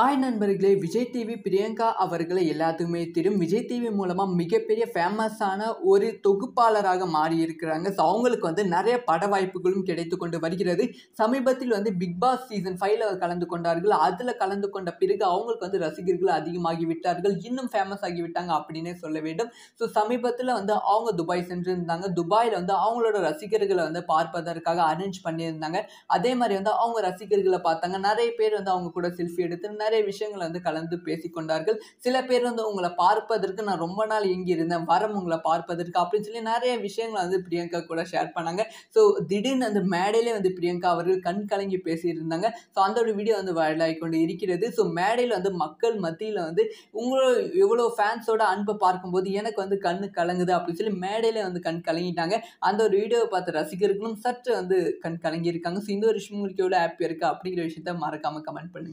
ஆய் நண்பர்களே விஜய் டிவி பிரியங்கா அவர்களை எல்லாத்துக்குமே தெரியும் விஜய் டிவி மூலமாக மிகப்பெரிய ஃபேமஸான ஒரு தொகுப்பாளராக மாறி இருக்கிறாங்க ஸோ அவங்களுக்கு வந்து நிறைய பட வாய்ப்புகளும் கிடைத்து கொண்டு வருகிறது சமீபத்தில் வந்து பிக் பாஸ் சீசன் ஃபைவ்ல கலந்து கொண்டார்கள் அதில் கலந்து கொண்ட பிறகு அவங்களுக்கு வந்து ரசிகர்கள் அதிகமாகி விட்டார்கள் இன்னும் ஃபேமஸ் ஆகிவிட்டாங்க அப்படின்னே சொல்ல வேண்டும் ஸோ சமீபத்தில் வந்து அவங்க துபாய் சென்றிருந்தாங்க துபாயில் வந்து அவங்களோட ரசிகர்களை வந்து பார்ப்பதற்காக அரேஞ்ச் பண்ணியிருந்தாங்க அதே மாதிரி வந்து அவங்க ரசிகர்களை பார்த்தாங்க நிறைய பேர் வந்து அவங்க கூட செல்ஃபி எடுத்து நிறைய விஷயங்களை வந்து கலந்து பேசிக்கொண்டார்கள் சில பேர் வந்து உங்களை பார்ப்பதற்கு நான் ரொம்ப நாள் இங்கே இருந்தேன் வரம் உங்களை பார்ப்பதற்கு அப்படின்னு சொல்லி நிறைய விஷயங்களை வந்து பிரியங்கா கூட ஷேர் பண்ணாங்க ஸோ திடீர்னு அந்த மேடையிலே வந்து பிரியங்கா அவர்கள் கண் கலங்கி பேசியிருந்தாங்க ஸோ அந்த ஒரு வீடியோ வந்து வைரலாகி கொண்டு இருக்கிறது ஸோ மேடையில் வந்து மக்கள் மத்தியில் வந்து உங்களோட எவ்வளோ ஃபேன்ஸோட அன்பை பார்க்கும்போது எனக்கு வந்து கண் கலங்குது அப்படின்னு சொல்லி மேடையில் வந்து கண் கலங்கிட்டாங்க அந்த ஒரு வீடியோவை பார்த்து ரசிகர்களும் சற்று வந்து கண் கலங்கியிருக்காங்க ஸோ இந்த ஒரு விஷயம் உங்களுக்கு எவ்வளோ ஹாப்பியாக இருக்குது அப்படிங்கிற விஷயத்த மறக்காமல் கமெண்ட் பண்ணுங்கள்